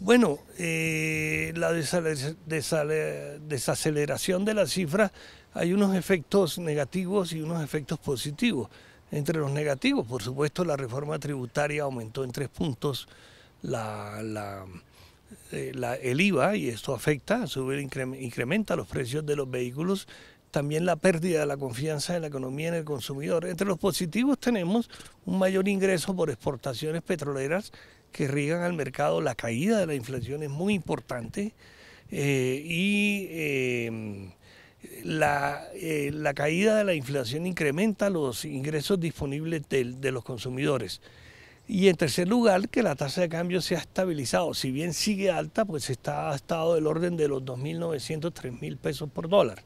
Bueno, eh, la desaceleración de la cifra, hay unos efectos negativos y unos efectos positivos. Entre los negativos, por supuesto, la reforma tributaria aumentó en tres puntos la, la, eh, el IVA y esto afecta, sube, incrementa los precios de los vehículos también la pérdida de la confianza de la economía en el consumidor. Entre los positivos tenemos un mayor ingreso por exportaciones petroleras que riegan al mercado. La caída de la inflación es muy importante eh, y em, eh, la, caída de la inflación incrementa los ingresos disponibles de, los consumidores. Y en tercer lugar, que la tasa de cambio se ha estabilizado. Si bien sigue alta, pues está, ha estado del orden de los 2.900, 3.000 pesos por dólar.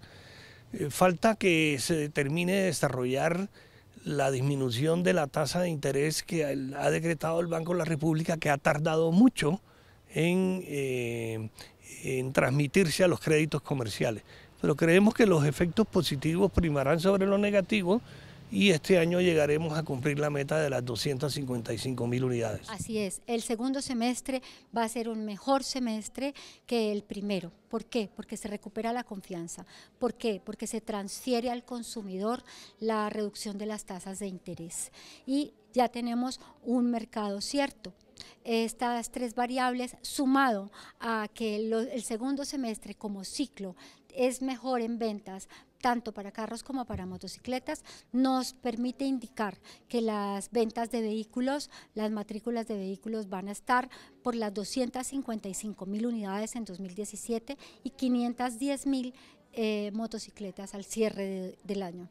Eh, falta que se termine de desarrollar la disminución de la tasa de interés que ha decretado el Banco de la República, que ha tardado mucho eh, en, transmitirse a los créditos comerciales. Pero creemos que los efectos positivos primarán sobre los negativos y este año llegaremos a cumplir la meta de las 255 mil unidades. Así es, el segundo semestre va a ser un mejor semestre que el primero. ¿Por qué? Porque se recupera la confianza. ¿Por qué? Porque se transfiere al consumidor la reducción de las tasas de interés y ya tenemos un mercado cierto estas tres variables sumado a que el segundo semestre como ciclo es mejor en ventas tanto para carros como para motocicletas, nos permite indicar que las ventas de vehículos, las matrículas de vehículos van a estar por las 255 mil unidades en 2017 y 510 mil eh, motocicletas al cierre del año.